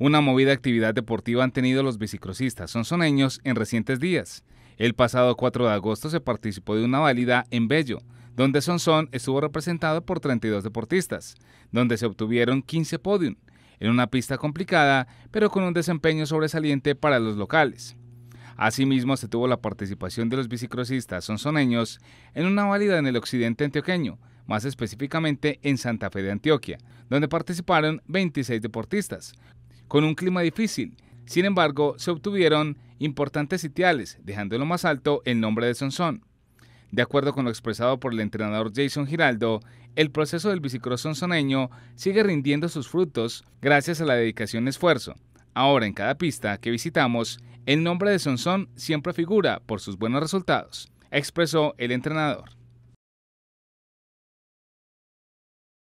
Una movida actividad deportiva han tenido los bicicrosistas sonsoneños en recientes días. El pasado 4 de agosto se participó de una válida en Bello, donde Sonson estuvo representado por 32 deportistas, donde se obtuvieron 15 podium, en una pista complicada, pero con un desempeño sobresaliente para los locales. Asimismo, se tuvo la participación de los bicicrosistas sonsoneños en una válida en el occidente antioqueño, más específicamente en Santa Fe de Antioquia, donde participaron 26 deportistas, con un clima difícil. Sin embargo, se obtuvieron importantes sitiales, dejando en lo más alto el nombre de Sonson. De acuerdo con lo expresado por el entrenador Jason Giraldo, el proceso del bicicross sonsoneño sigue rindiendo sus frutos gracias a la dedicación y esfuerzo. Ahora en cada pista que visitamos, el nombre de Sonson siempre figura por sus buenos resultados, expresó el entrenador.